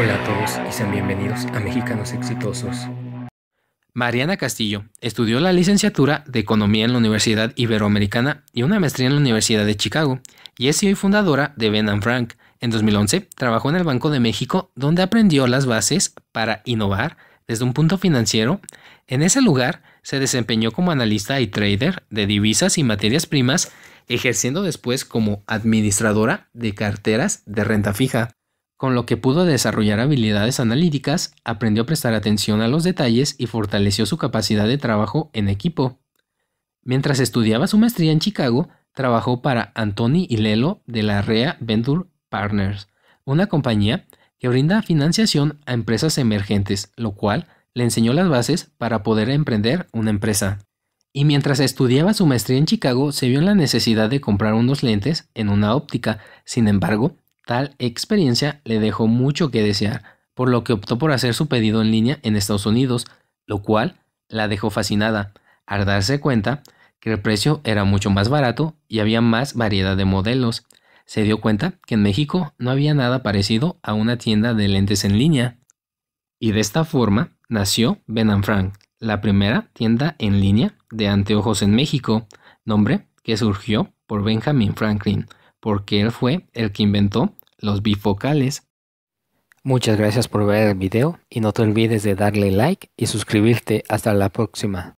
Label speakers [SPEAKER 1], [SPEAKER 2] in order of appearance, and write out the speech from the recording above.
[SPEAKER 1] Hola a todos y sean bienvenidos a Mexicanos Exitosos. Mariana Castillo estudió la licenciatura de Economía en la Universidad Iberoamericana y una maestría en la Universidad de Chicago, y es hoy fundadora de Ben Frank. En 2011 trabajó en el Banco de México, donde aprendió las bases para innovar desde un punto financiero. En ese lugar se desempeñó como analista y trader de divisas y materias primas, ejerciendo después como administradora de carteras de renta fija con lo que pudo desarrollar habilidades analíticas, aprendió a prestar atención a los detalles y fortaleció su capacidad de trabajo en equipo. Mientras estudiaba su maestría en Chicago, trabajó para Anthony y Lelo de la REA Venture Partners, una compañía que brinda financiación a empresas emergentes, lo cual le enseñó las bases para poder emprender una empresa. Y mientras estudiaba su maestría en Chicago, se vio en la necesidad de comprar unos lentes en una óptica. Sin embargo, Tal experiencia le dejó mucho que desear, por lo que optó por hacer su pedido en línea en Estados Unidos, lo cual la dejó fascinada, al darse cuenta que el precio era mucho más barato y había más variedad de modelos. Se dio cuenta que en México no había nada parecido a una tienda de lentes en línea. Y de esta forma nació Ben Frank, la primera tienda en línea de anteojos en México, nombre que surgió por Benjamin Franklin, porque él fue el que inventó los bifocales. Muchas gracias por ver el video y no te olvides de darle like y suscribirte. Hasta la próxima.